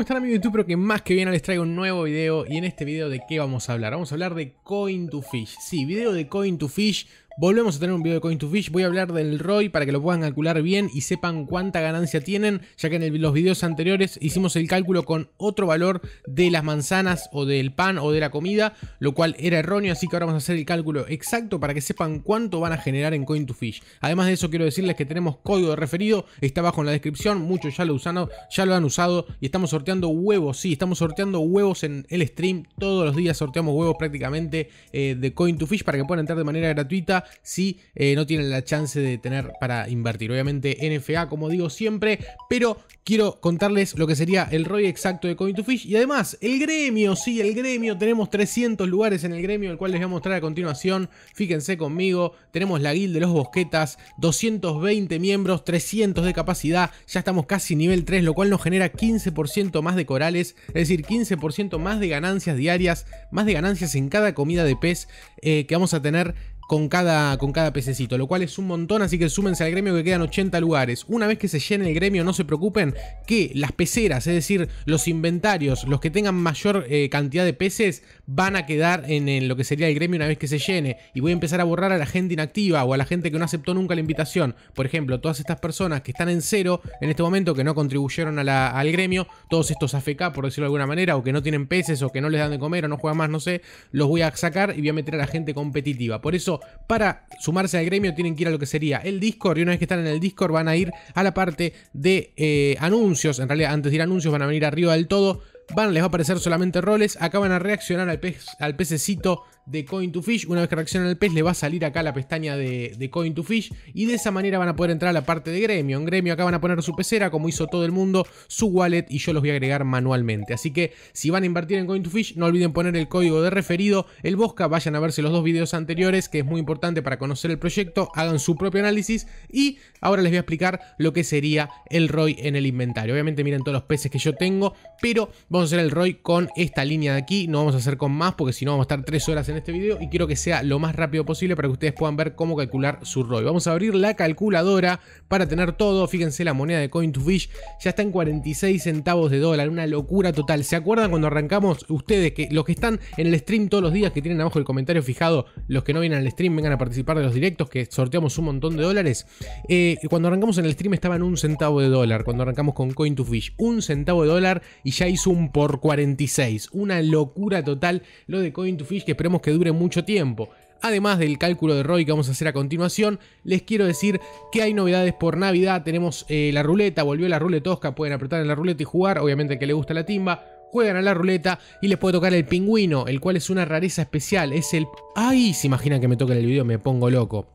¿cómo están amigos de YouTube? Pero que más que bien les traigo un nuevo video y en este video de qué vamos a hablar. Vamos a hablar de Coin to Fish. Sí, video de Coin to Fish, Volvemos a tener un video de Coin 2 Fish. Voy a hablar del ROI para que lo puedan calcular bien y sepan cuánta ganancia tienen, ya que en los videos anteriores hicimos el cálculo con otro valor de las manzanas o del pan o de la comida, lo cual era erróneo, así que ahora vamos a hacer el cálculo exacto para que sepan cuánto van a generar en Coin 2 Fish. Además de eso, quiero decirles que tenemos código de referido, está abajo en la descripción, muchos ya lo usan, ya lo han usado y estamos sorteando huevos, sí, estamos sorteando huevos en el stream, todos los días sorteamos huevos prácticamente eh, de Coin 2 Fish para que puedan entrar de manera gratuita si eh, no tienen la chance de tener para invertir. Obviamente NFA, como digo siempre, pero quiero contarles lo que sería el ROI exacto de coin to fish y además el gremio, sí, el gremio, tenemos 300 lugares en el gremio, el cual les voy a mostrar a continuación, fíjense conmigo, tenemos la guild de los bosquetas, 220 miembros, 300 de capacidad, ya estamos casi nivel 3, lo cual nos genera 15% más de corales, es decir, 15% más de ganancias diarias, más de ganancias en cada comida de pez eh, que vamos a tener con cada, con cada pececito, lo cual es un montón, así que súmense al gremio que quedan 80 lugares. Una vez que se llene el gremio, no se preocupen que las peceras, es decir, los inventarios, los que tengan mayor eh, cantidad de peces, van a quedar en, lo que sería el gremio una vez que se llene. Y voy a empezar a borrar a la gente inactiva o a la gente que no aceptó nunca la invitación. Por ejemplo, todas estas personas que están en cero en este momento, que no contribuyeron al gremio, todos estos AFK, por decirlo de alguna manera, o que no tienen peces, o que no les dan de comer, o no juegan más, no sé, los voy a sacar y voy a meter a la gente competitiva. Por eso para sumarse al gremio tienen que ir a lo que sería el Discord y una vez que están en el Discord van a ir a la parte de eh, anuncios. En realidad antes de ir a anuncios van a venir arriba del todo. Van, les va a aparecer solamente roles. Acá van a reaccionar al, al pececito de Coin to Fish. Una vez que reaccionan el pez, le va a salir acá la pestaña de, Coin to Fish. Y de esa manera van a poder entrar a la parte de gremio. En gremio acá van a poner su pecera, como hizo todo el mundo, su wallet. Y yo los voy a agregar manualmente. Así que si van a invertir en Coin to Fish, no olviden poner el código de referido, el Bosca. Vayan a verse los dos videos anteriores, que es muy importante para conocer el proyecto. Hagan su propio análisis. Y ahora les voy a explicar lo que sería el ROI en el inventario. Obviamente miren todos los peces que yo tengo, pero vamos a hacer el ROI con esta línea de aquí. No vamos a hacer con más, porque si no vamos a estar tres horas en este video y quiero que sea lo más rápido posible para que ustedes puedan ver cómo calcular su ROI. Vamos a abrir la calculadora para tener todo. Fíjense, la moneda de coin to fish ya está en 46 centavos de dólar, una locura total. ¿Se acuerdan cuando arrancamos ustedes que los que están en el stream todos los días que tienen abajo el comentario fijado, los que no vienen al stream vengan a participar de los directos que sorteamos un montón de dólares? Eh, cuando arrancamos en el stream estaban un centavo de dólar, cuando arrancamos con coin to fish, un centavo de dólar y ya hizo un por 46, una locura total lo de coin to fish que esperemos que dure mucho tiempo. Además del cálculo de ROI que vamos a hacer a continuación, les quiero decir que hay novedades por Navidad. Tenemos eh, la ruleta, volvió la ruleta tosca. pueden apretar en la ruleta y jugar, obviamente que le gusta la timba. Juegan a la ruleta y les puede tocar el pingüino, el cual es una rareza especial. Es el... ¡Ay! Se imaginan que me toca el video, me pongo loco.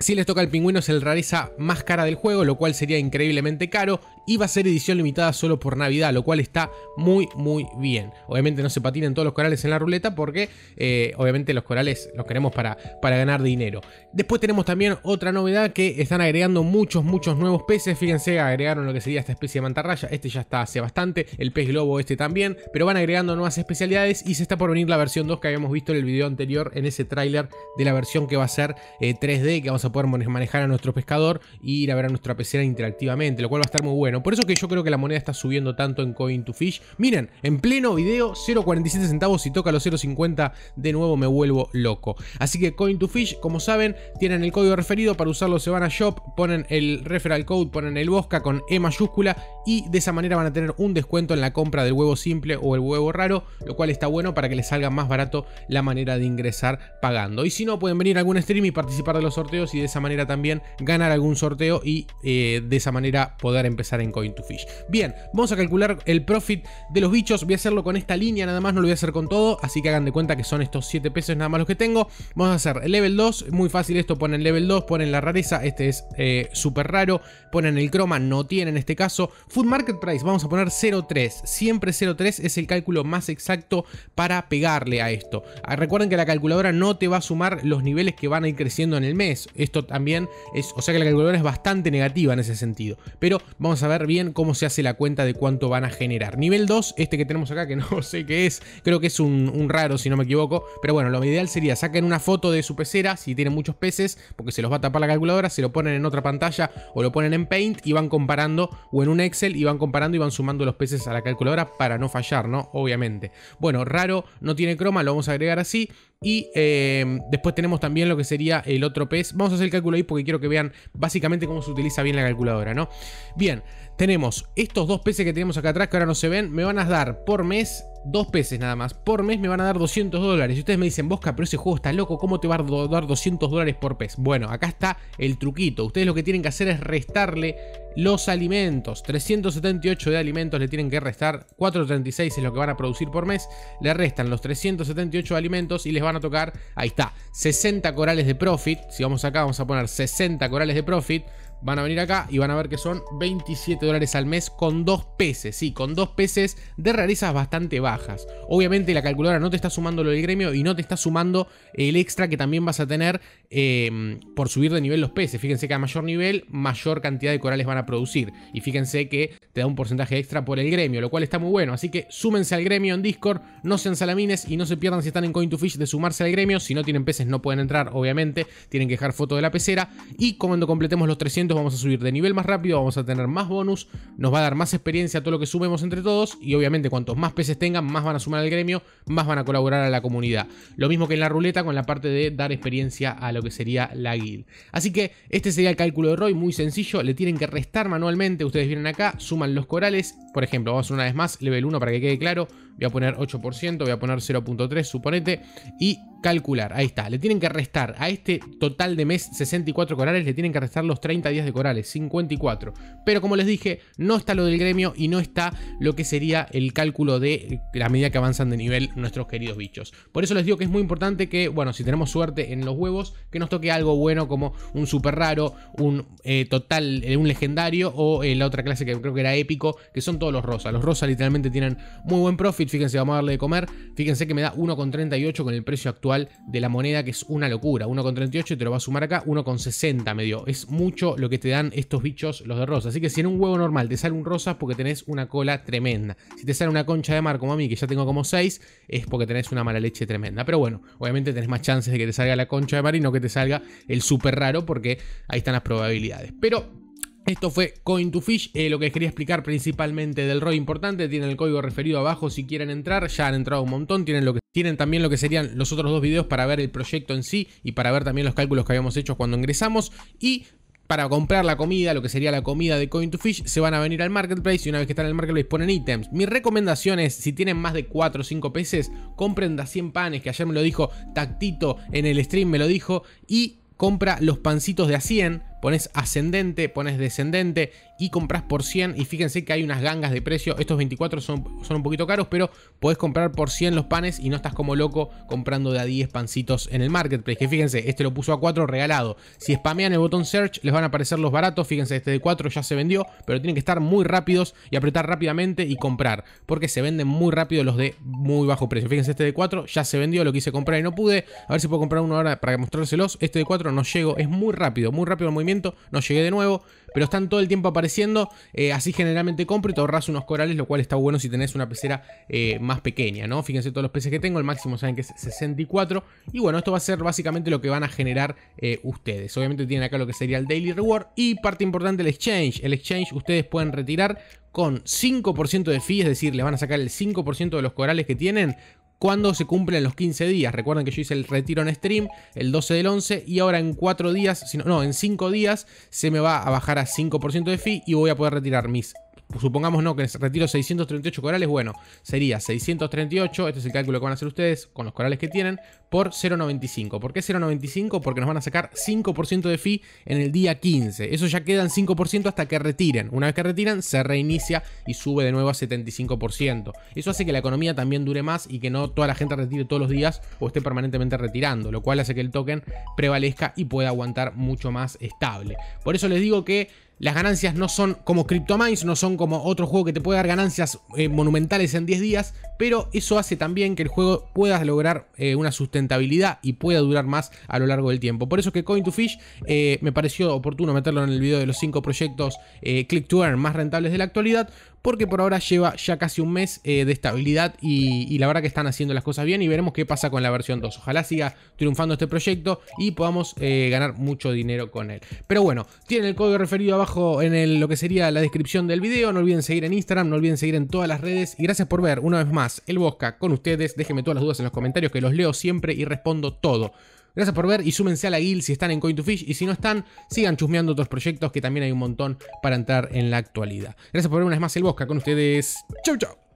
Si les toca el pingüino es el rareza más cara del juego, lo cual sería increíblemente caro y va a ser edición limitada solo por Navidad, lo cual está muy muy bien. Obviamente no se patinen todos los corales en la ruleta porque eh, obviamente los corales los queremos para, para ganar dinero. Después tenemos también otra novedad que están agregando muchos muchos nuevos peces, fíjense agregaron lo que sería esta especie de mantarraya, este ya está hace bastante, el pez globo este también, pero van agregando nuevas especialidades y se está por venir la versión 2 que habíamos visto en el video anterior en ese tráiler de la versión que va a ser 3D eh, que vamos a poder manejar a nuestro pescador Y ir a ver a nuestra pecera interactivamente, lo cual va a estar muy bueno. Por eso que yo creo que la moneda está subiendo tanto en Coin to Fish. Miren, en pleno video, 0.47 centavos, y toca los 0.50 de nuevo me vuelvo loco. Así que Coin to Fish, como saben, tienen el código referido, para usarlo se van a Shop, ponen el referral code, ponen el Bosca con E mayúscula y de esa manera van a tener un descuento en la compra del huevo simple o el huevo raro, lo cual está bueno para que les salga más barato la manera de ingresar pagando. Y si no, pueden venir a algún stream y participar de los sorteos y de esa manera también ganar algún sorteo y eh, de esa manera poder empezar en coin to fish Bien, vamos a calcular el profit de los bichos. Voy a hacerlo con esta línea nada más, no lo voy a hacer con todo. Así que hagan de cuenta que son estos 7 pesos nada más los que tengo. Vamos a hacer el level 2, muy fácil esto, ponen level 2, ponen la rareza, este es eh, súper raro. Ponen el croma, no tiene en este caso. Food Market Price, vamos a poner 0.3. Siempre 0.3 es el cálculo más exacto para pegarle a esto. Ah, recuerden que la calculadora no te va a sumar los niveles que van a ir creciendo en el mes. Esto también es, o sea que la calculadora es bastante negativa en ese sentido. Pero vamos a ver bien cómo se hace la cuenta de cuánto van a generar. Nivel 2, este que tenemos acá, que no sé qué es, creo que es un, un raro si no me equivoco. Pero bueno, lo ideal sería saquen una foto de su pecera, si tienen muchos peces, porque se los va a tapar la calculadora, se lo ponen en otra pantalla o lo ponen en Paint y van comparando, o en un Excel y van comparando y van sumando los peces a la calculadora para no fallar, ¿no? Obviamente. Bueno, raro, no tiene croma, lo vamos a agregar así. Y eh, después tenemos también lo que sería el otro pez. Vamos a hacer el cálculo ahí porque quiero que vean básicamente cómo se utiliza bien la calculadora, ¿no? Bien, tenemos estos dos peces que tenemos acá atrás que ahora no se ven. Me van a dar por mes dos peces nada más por mes me van a dar 200 dólares. Y ustedes me dicen, Bosca, pero ese juego está loco, ¿cómo te va a dar 200 dólares por pez? Bueno, acá está el truquito. Ustedes lo que tienen que hacer es restarle los alimentos. 378 de alimentos le tienen que restar. 436 es lo que van a producir por mes. Le restan los 378 de alimentos y les van a tocar, ahí está, 60 corales de profit. Si vamos acá, vamos a poner 60 corales de profit van a venir acá y van a ver que son 27 dólares al mes con dos peces, sí, con dos peces de rarezas bastante bajas. Obviamente la calculadora no te está sumando lo del gremio y no te está sumando el extra que también vas a tener em, por subir de nivel los peces. Fíjense que a mayor nivel, mayor cantidad de corales van a producir. Y fíjense que te da un porcentaje extra por el gremio, lo cual está muy bueno. Así que súmense al gremio en Discord, no sean salamines y no se pierdan si están en Coin2Fish de sumarse al gremio. Si no tienen peces no pueden entrar, obviamente. Tienen que dejar foto de la pecera. Y cuando completemos los 300 vamos a subir de nivel más rápido, vamos a tener más bonus, nos va a dar más experiencia todo lo que sumemos entre todos y obviamente cuantos más peces tengan, más van a sumar al gremio, más van a colaborar a la comunidad. Lo mismo que en la ruleta con la parte de dar experiencia a lo que sería la guild. Así que este sería el cálculo de Roy, muy sencillo, le tienen que restar manualmente, ustedes vienen acá, suman los corales, por ejemplo, vamos una vez más, level 1 para que quede claro, voy a poner 8%, voy a poner 0.3, suponete, y calcular. Ahí está, le tienen que restar a este total de mes 64 corales, le tienen que restar los 30 días de corales, 54. Pero como les dije, no está lo del gremio y no está lo que sería el cálculo de la medida que avanzan de nivel nuestros queridos bichos. Por eso les digo que es muy importante que, bueno, si tenemos suerte en los huevos, que nos toque algo bueno como un super raro, un eh, total, eh, un legendario o eh, la otra clase que creo que era épico, que son todos los rosas. Los rosas literalmente tienen muy buen profit, fíjense, vamos a darle de comer. Fíjense que me da 1,38 con el precio actual de la moneda, que es una locura. 1,38 te lo va a sumar acá, 1,60 me dio. Es mucho lo que te dan estos bichos, los de rosa. Así que si en un huevo normal te sale un rosa es porque tenés una cola tremenda. Si te sale una concha de mar como a mí, que ya tengo como 6, es porque tenés una mala leche tremenda. Pero bueno, obviamente tenés más chances de que te salga la concha de mar y no que te salga el súper raro, porque ahí están las probabilidades. Pero esto fue Coin2Fish, eh, lo que quería explicar principalmente del ROI importante. Tienen el código referido abajo si quieren entrar. Ya han entrado un montón. Tienen, lo que, tienen también lo que serían los otros dos videos para ver el proyecto en sí y para ver también los cálculos que habíamos hecho cuando ingresamos. Y para comprar la comida, lo que sería la comida de Coin2Fish, se van a venir al marketplace y una vez que están en el marketplace ponen ítems. Mi recomendación es, si tienen más de 4 o 5 peces, compren a 100 panes, que ayer me lo dijo Tactito en el stream, me lo dijo, y compra los pancitos de a 100 pones ascendente, pones descendente y compras por 100. Y fíjense que hay unas gangas de precio. Estos 24 son, son un poquito caros, pero podés comprar por 100 los panes y no estás como loco comprando de a 10 pancitos en el marketplace. Que fíjense, este lo puso a 4 regalado. Si spamean el botón search, les van a aparecer los baratos. Fíjense, este de 4 ya se vendió, pero tienen que estar muy rápidos y apretar rápidamente y comprar, porque se venden muy rápido los de muy bajo precio. Fíjense, este de 4 ya se vendió, lo quise comprar y no pude. A ver si puedo comprar uno ahora para mostrárselos. Este de 4 no llego, es muy rápido, muy rápido muy no llegué de nuevo, pero están todo el tiempo apareciendo, eh, así generalmente compro y te ahorras unos corales, lo cual está bueno si tenés una pecera eh, más pequeña, ¿no? Fíjense todos los peces que tengo, el máximo saben que es 64, y bueno, esto va a ser básicamente lo que van a generar eh, ustedes. Obviamente tienen acá lo que sería el Daily Reward y parte importante el Exchange. El Exchange ustedes pueden retirar con 5% de fee, es decir, les van a sacar el 5% de los corales que tienen cuando se cumplen los 15 días. Recuerden que yo hice el retiro en stream el 12 del 11 y ahora en 4 días, no, en 5 días se me va a bajar a 5% de fee y voy a poder retirar mis supongamos no, que retiro 638 corales, bueno, sería 638, este es el cálculo que van a hacer ustedes con los corales que tienen, por 0,95. ¿Por qué 0,95? Porque nos van a sacar 5% de fee en el día 15. Eso ya quedan 5% hasta que retiren. Una vez que retiran, se reinicia y sube de nuevo a 75%. Eso hace que la economía también dure más y que no toda la gente retire todos los días o esté permanentemente retirando, lo cual hace que el token prevalezca y pueda aguantar mucho más estable. Por eso les digo que las ganancias no son como CryptoMines, no son como otro juego que te puede dar ganancias eh, monumentales en 10 días, pero eso hace también que el juego pueda lograr eh, una sustentabilidad y pueda durar más a lo largo del tiempo. Por eso que Coin2Fish eh, me pareció oportuno meterlo en el video de los 5 proyectos Click to Earn más rentables de la actualidad, porque por ahora lleva ya casi un mes eh, de estabilidad y, la verdad que están haciendo las cosas bien y veremos qué pasa con la versión 2. Ojalá siga triunfando este proyecto y podamos eh, ganar mucho dinero con él. Pero bueno, tienen el código referido abajo en lo que sería la descripción del video. No olviden seguir en Instagram, no olviden seguir en todas las redes y gracias por ver una vez más el Bosca con ustedes. Déjenme todas las dudas en los comentarios que los leo siempre y respondo todo. Gracias por ver y súmense a la guild si están en Coin2Fish y si no están, sigan chusmeando otros proyectos que también hay un montón para entrar en la actualidad. Gracias por ver una vez más el Bosca con ustedes. Chau, chau.